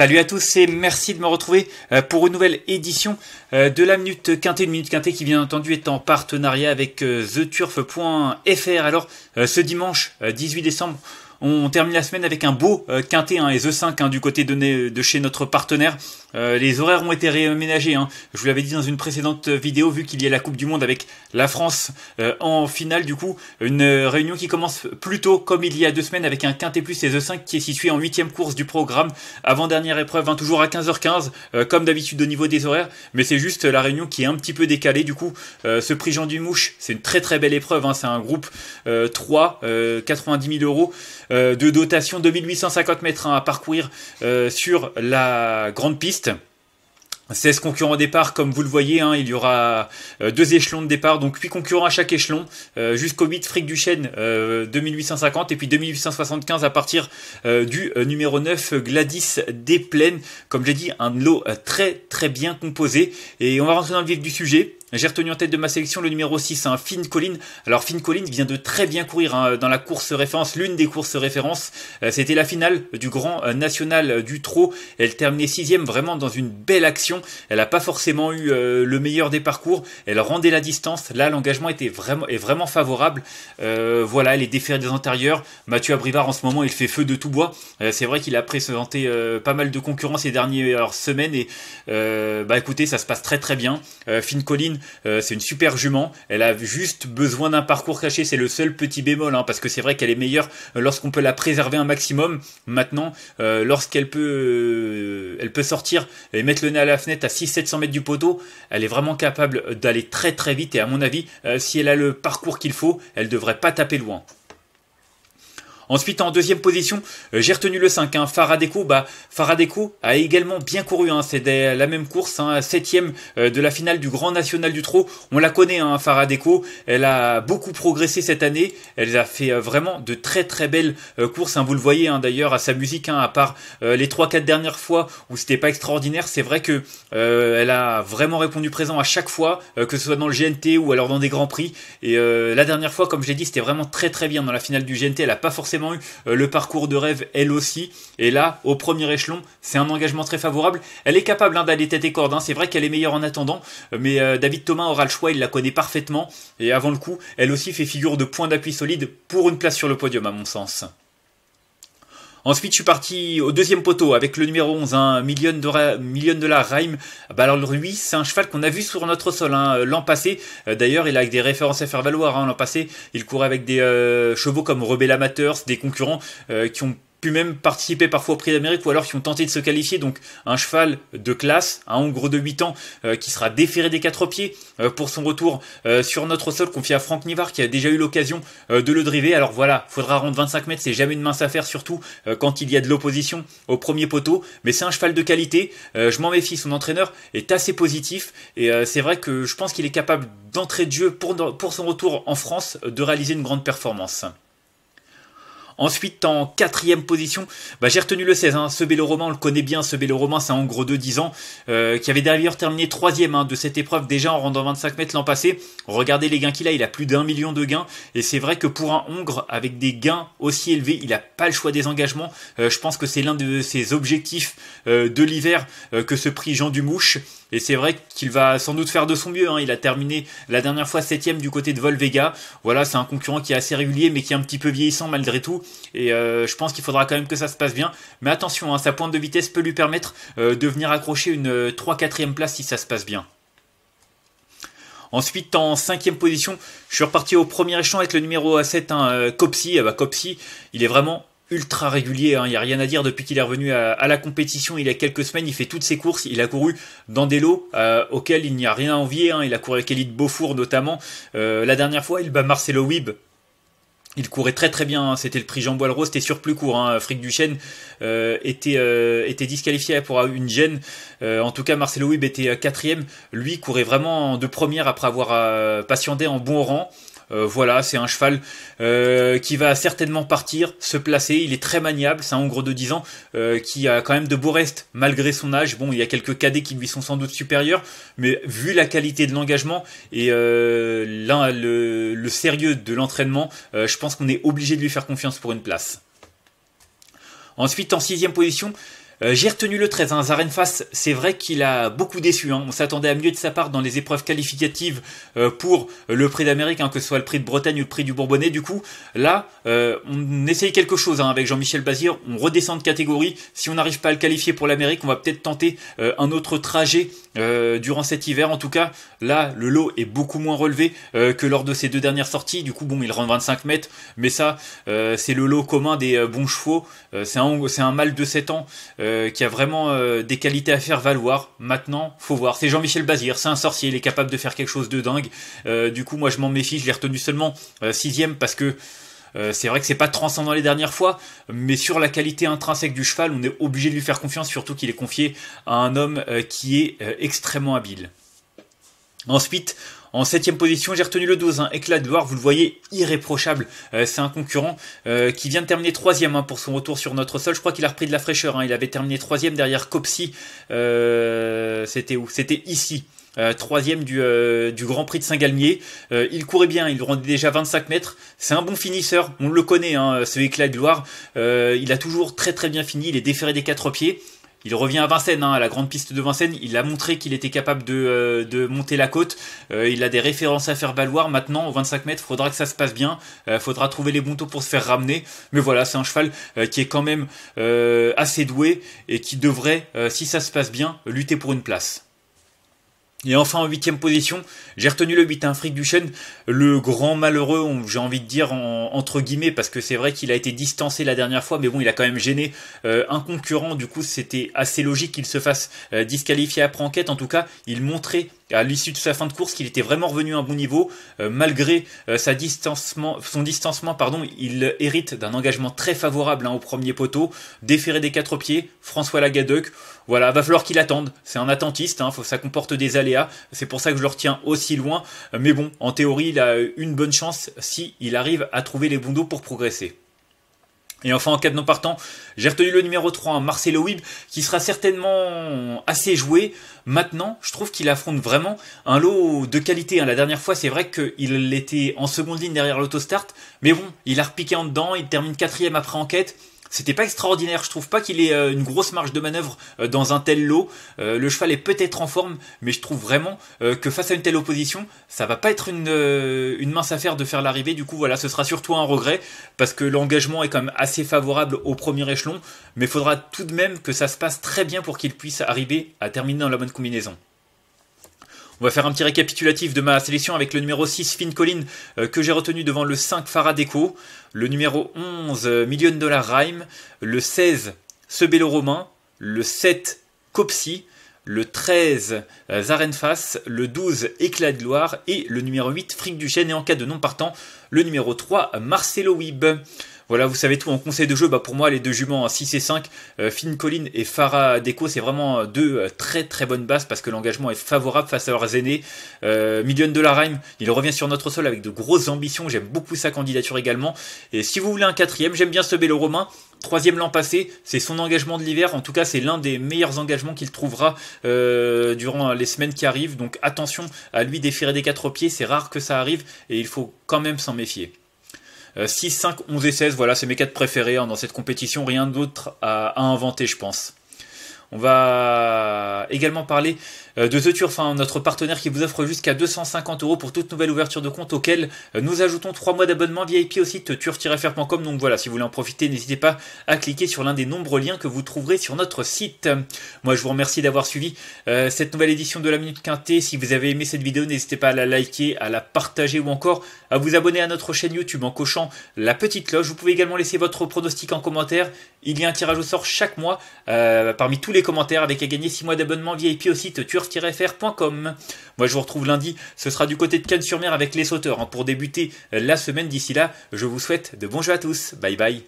Salut à tous et merci de me retrouver euh, pour une nouvelle édition euh, de la Minute Quintée, une Minute Quintée qui bien entendu est en partenariat avec euh, theturf.fr. Alors ce dimanche 18 décembre, on termine la semaine avec un beau quintet, et The 5 hein, du côté de, chez notre partenaire. Euh, les horaires ont été réaménagés. Hein. Je vous l'avais dit dans une précédente vidéo, vu qu'il y a la Coupe du Monde avec la France euh, en finale, du coup, une euh, réunion qui commence plus tôt, comme il y a deux semaines, avec un quintet plus et The 5 qui est situé en huitième course du programme, avant-dernière épreuve, hein, toujours à 15h15, comme d'habitude au niveau des horaires, mais c'est juste la réunion qui est un petit peu décalée, du coup, ce prix Jean Mouche, c'est une très très belle épreuve, hein. c'est un groupe 3, 90 000 euros de dotation, 2850 mètres à parcourir sur la grande piste, 16 concurrents au départ, comme vous le voyez, hein, il y aura euh, deux échelons de départ, donc 8 concurrents à chaque échelon, euh, jusqu'au 8 fric du chêne 2850 euh, et puis 2875 à partir du numéro 9 Gladys des Plaines. Comme j'ai dit, un lot très très bien composé et on va rentrer dans le vif du sujet. J'ai retenu en tête de ma sélection le numéro 6, un hein, Finn Collins. Alors Finn colline vient de très bien courir hein, dans la course référence, l'une des courses références. Euh, c'était la finale du Grand euh, National du Trot. Elle terminait sixième, vraiment dans une belle action. Elle n'a pas forcément eu euh, le meilleur des parcours. Elle rendait la distance. Là, l'engagement était vraiment, est vraiment favorable. voilà, elle est déférée des antérieurs. Mathieu Abrivard, en ce moment, il fait feu de tout bois. C'est vrai qu'il a présenté pas mal de concurrents ces dernières semaines. Et bah écoutez, ça se passe très très bien. Finn colline euh, c'est une super jument. Elle a juste besoin d'un parcours caché. C'est le seul petit bémol, hein, parce que c'est vrai qu'elle est meilleure euh, lorsqu'on peut la préserver un maximum. Maintenant, euh, lorsqu'elle peut, elle peut sortir et mettre le nez à la fenêtre à 600-700 mètres du poteau, elle est vraiment capable d'aller très très vite. Et à mon avis, si elle a le parcours qu'il faut, elle devrait pas taper loin. Ensuite, en deuxième position, euh, j'ai retenu le 5. Hein, Faradeco, bah, Faradeco a également bien couru. Hein, c'est la même course, hein, septième euh, de la finale du Grand National du Trot. On la connaît, hein, Faradeco. Elle a beaucoup progressé cette année. Elle a fait euh, vraiment de très très belles courses. Hein, vous le voyez hein, d'ailleurs à sa musique, hein, à part les 3-4 dernières fois où c'était pas extraordinaire. C'est vrai que elle a vraiment répondu présent à chaque fois, que ce soit dans le GNT ou alors dans des grands prix. Et la dernière fois, comme je l'ai dit, c'était vraiment très très bien dans la finale du GNT. Elle a pas forcément eu euh, le parcours de rêve elle aussi. Et là, au premier échelon, c'est un engagement très favorable. Elle est capable hein, d'aller tête et corde. Hein. C'est vrai qu'elle est meilleure en attendant, mais euh, David Thomas aura le choix. Il la connaît parfaitement. Et avant le coup, elle aussi fait figure de point d'appui solide pour une place sur le podium, à mon sens. Ensuite, je suis parti au deuxième poteau avec le numéro 11, un hein, million de, million de dollars Rhyme. Ah bah alors lui, c'est un cheval qu'on a vu sur notre sol hein, euh, l'an passé. Euh, d'ailleurs, il a des références à faire valoir. Hein, l'an passé, il courait avec des euh, chevaux comme Rebel Amateurs, des concurrents qui ont pu même participer parfois au Prix d'Amérique ou alors qui ont tenté de se qualifier. Donc un cheval de classe, un Hongre de 8 ans euh, qui sera déféré des quatre pieds euh, pour son retour euh, sur notre sol confié à Franck Nivard qui a déjà eu l'occasion de le driver. Alors voilà, faudra rendre 25 mètres, c'est jamais une mince affaire surtout quand il y a de l'opposition au premier poteau. Mais c'est un cheval de qualité, je m'en méfie, son entraîneur est assez positif et c'est vrai que je pense qu'il est capable d'entrer de jeu pour, pour son retour en France de réaliser une grande performance. Ensuite, en quatrième position, bah, j'ai retenu le 16. Hein. Ce Béloroman, on le connaît bien. Ce Béloroman, c'est un gros de 10 ans, euh, qui avait d'ailleurs terminé troisième hein, de cette épreuve déjà en rendant 25 mètres l'an passé. Regardez les gains qu'il a. Il a plus d'un million de gains. Et c'est vrai que pour un Hongre, avec des gains aussi élevés, il n'a pas le choix des engagements. Euh, je pense que c'est l'un de ses objectifs euh, de l'hiver que se prix Jean Dumouche. Et c'est vrai qu'il va sans doute faire de son mieux. Hein. Il a terminé la dernière fois septième du côté de Volvega. Voilà, c'est un concurrent qui est assez régulier, mais qui est un petit peu vieillissant malgré tout. Et euh, je pense qu'il faudra quand même que ça se passe bien. Mais attention, hein, sa pointe de vitesse peut lui permettre euh, de venir accrocher une 3-4ème euh, place si ça se passe bien. Ensuite, en cinquième position, je suis reparti au premier échant avec le numéro 7, hein, Copsy. Copsy, eh ben, il est vraiment ultra régulier, hein. il n'y a rien à dire depuis qu'il est revenu à, la compétition il y a quelques semaines, il fait toutes ses courses, il a couru dans des lots auxquels il n'y a rien à envier, hein. il a couru avec Elite Beaufour notamment, la dernière fois il bat Marcelo Wibb il courait très très bien, hein. c'était le prix Jean Boileau, c'était sur plus court. Hein. Frick Duchesne euh, était, euh, était disqualifié pour une gêne. Euh, en tout cas, Marcelo Webb était quatrième. Lui courait vraiment de première après avoir patienté en bon rang. Euh, voilà, c'est un cheval euh, qui va certainement partir, se placer. Il est très maniable, c'est un Hongre de 10 ans euh, qui a quand même de beaux restes malgré son âge. Bon, il y a quelques cadets qui lui sont sans doute supérieurs, mais vu la qualité de l'engagement et le, sérieux de l'entraînement, je pense qu'on est obligé de lui faire confiance pour une place. Ensuite, en sixième position, euh, j'ai retenu le 13, hein, c'est vrai qu'il a beaucoup déçu. Hein. On s'attendait à mieux de sa part dans les épreuves qualificatives euh, pour le prix d'Amérique, hein, que ce soit le prix de Bretagne ou le prix du Bourbonnais. Du coup, là, euh, on essaye quelque chose hein, avec Jean-Michel Bazir. On redescend de catégorie. Si on n'arrive pas à le qualifier pour l'Amérique, on va peut-être tenter un autre trajet durant cet hiver. En tout cas, là, le lot est beaucoup moins relevé que lors de ses deux dernières sorties. Du coup, bon, il rend 25 mètres, mais ça, c'est le lot commun des bons chevaux. c'est un, un mal de 7 ans. Euh, qui a vraiment euh, des qualités à faire valoir. Maintenant, faut voir. C'est Jean-Michel Bazir, c'est un sorcier, il est capable de faire quelque chose de dingue. Euh, du coup, moi, je m'en méfie, je l'ai retenu seulement sixième parce que c'est vrai que c'est pas transcendant les dernières fois, mais sur la qualité intrinsèque du cheval, on est obligé de lui faire confiance, surtout qu'il est confié à un homme qui est extrêmement habile. Ensuite, en septième position, j'ai retenu le 12, hein, éclat de Loire, vous le voyez, irréprochable. Euh, c'est un concurrent euh, qui vient de terminer troisième hein, pour son retour sur notre sol. Je crois qu'il a repris de la fraîcheur. Hein. Il avait terminé troisième derrière Copsi. Euh, c'était où C'était ici. troisième du, Grand Prix de Saint-Galmier. il courait bien, il rendait déjà 25 mètres. C'est un bon finisseur, on le connaît, hein, ce éclat de gloire. il a toujours très très bien fini, il est déféré des quatre pieds. Il revient à Vincennes, hein, à la grande piste de Vincennes. Il a montré qu'il était capable de, euh, de, monter la côte. Euh, il a des références à faire valoir. Maintenant, au 25 mètres, faudra que ça se passe bien. Euh, faudra trouver les bons taux pour se faire ramener. Mais voilà, c'est un cheval qui est quand même assez doué et qui devrait, si ça se passe bien, lutter pour une place. Et enfin en huitième position, j'ai retenu le 8, un hein, fric du chêne, le grand malheureux, j'ai envie de dire entre guillemets, parce que c'est vrai qu'il a été distancé la dernière fois, mais bon, il a quand même gêné euh, un concurrent, du coup c'était assez logique qu'il se fasse euh, disqualifier après enquête, en tout cas, il montrait à l'issue de sa fin de course qu'il était vraiment revenu à un bon niveau. Euh, malgré euh, sa distancement, son distancement, pardon, il hérite d'un engagement très favorable hein, au premier poteau. Déféré des quatre pieds, François Lagadec. Voilà, va falloir qu'il attende. C'est un attentiste, hein, faut, ça comporte des aléas. C'est pour ça que je le retiens aussi loin. Mais bon, en théorie, il a une bonne chance si il arrive à trouver les bons dos pour progresser. Et enfin, en cas de non partant, j'ai retenu le numéro 3, Marcelo Wib, qui sera certainement assez joué. Maintenant, je trouve qu'il affronte vraiment un lot de qualité. Hein. La dernière fois, c'est vrai qu'il était en seconde ligne derrière l'autostart, mais bon, il a repiqué en dedans, il termine quatrième après enquête. C'était pas extraordinaire. Je trouve pas qu'il ait euh, une grosse marge de manœuvre euh, dans un tel lot. Euh, le cheval est peut-être en forme, mais je trouve vraiment que face à une telle opposition, ça va pas être une, mince affaire de faire l'arrivée. Du coup, voilà, ce sera surtout un regret parce que l'engagement est quand même assez favorable au premier échelon, mais faudra tout de même que ça se passe très bien pour qu'il puisse arriver à terminer dans la bonne combinaison. On va faire un petit récapitulatif de ma sélection avec le numéro 6 Finn Collin euh, que j'ai retenu devant le 5 Faradeco, le numéro 11 euh, Million Dollar Rhyme, le 16 Sebello Romain, le 7 Copsy, le 13 euh, Zarenfass, le 12 Éclat de Loire et le numéro 8 du Duchesne et en cas de non partant, le numéro 3 Marcelo Wib. Voilà, vous savez tout en conseil de jeu. Bah pour moi, les deux juments 6 hein, et 5, euh, Finn Collin et Farah Deco, c'est vraiment euh, deux euh, très très bonnes bases parce que l'engagement est favorable face à leurs aînés. Million de la il revient sur notre sol avec de grosses ambitions. J'aime beaucoup sa candidature également. Et si vous voulez un quatrième, j'aime bien ce Bélo Romain. Troisième l'an passé, c'est son engagement de l'hiver. En tout cas, c'est l'un des meilleurs engagements qu'il trouvera durant les semaines qui arrivent. Donc attention à lui déférer des quatre pieds. C'est rare que ça arrive et il faut quand même s'en méfier. 6, 5, 11 et 16, voilà, c'est mes 4 préférés hein, dans cette compétition. Rien d'autre à, à inventer, je pense. On va également parler euh, de The Turf, hein, notre partenaire qui vous offre jusqu'à 250 euros pour toute nouvelle ouverture de compte auquel euh, nous ajoutons 3 mois d'abonnement VIP au site turf-fr.com. Donc voilà, si vous voulez en profiter, n'hésitez pas à cliquer sur l'un des nombreux liens que vous trouverez sur notre site. Moi, je vous remercie d'avoir suivi euh, cette nouvelle édition de la Minute Quintée. Si vous avez aimé cette vidéo, n'hésitez pas à la liker, à la partager ou encore à vous abonner à notre chaîne YouTube en cochant la petite cloche. Vous pouvez également laisser votre pronostic en commentaire. Il y a un tirage au sort chaque mois parmi tous les commentaires avec à gagner 6 mois d'abonnement VIP au site turf moi je vous retrouve lundi, ce sera du côté de Cannes-sur-Mer avec les sauteurs hein, pour débuter euh, la semaine. D'ici là, je vous souhaite de bons jeux à tous. Bye bye.